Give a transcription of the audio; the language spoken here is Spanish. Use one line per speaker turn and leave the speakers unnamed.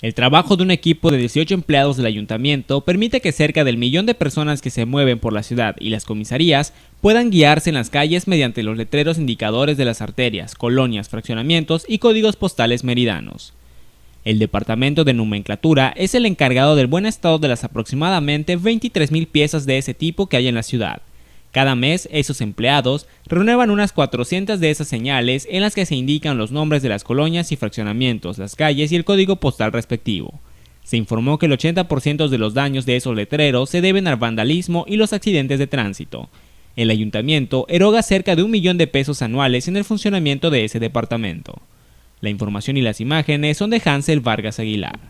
El trabajo de un equipo de 18 empleados del ayuntamiento permite que cerca del millón de personas que se mueven por la ciudad y las comisarías puedan guiarse en las calles mediante los letreros indicadores de las arterias, colonias, fraccionamientos y códigos postales meridanos. El Departamento de Nomenclatura es el encargado del buen estado de las aproximadamente 23.000 piezas de ese tipo que hay en la ciudad. Cada mes, esos empleados renuevan unas 400 de esas señales en las que se indican los nombres de las colonias y fraccionamientos, las calles y el código postal respectivo. Se informó que el 80% de los daños de esos letreros se deben al vandalismo y los accidentes de tránsito. El ayuntamiento eroga cerca de un millón de pesos anuales en el funcionamiento de ese departamento. La información y las imágenes son de Hansel Vargas Aguilar.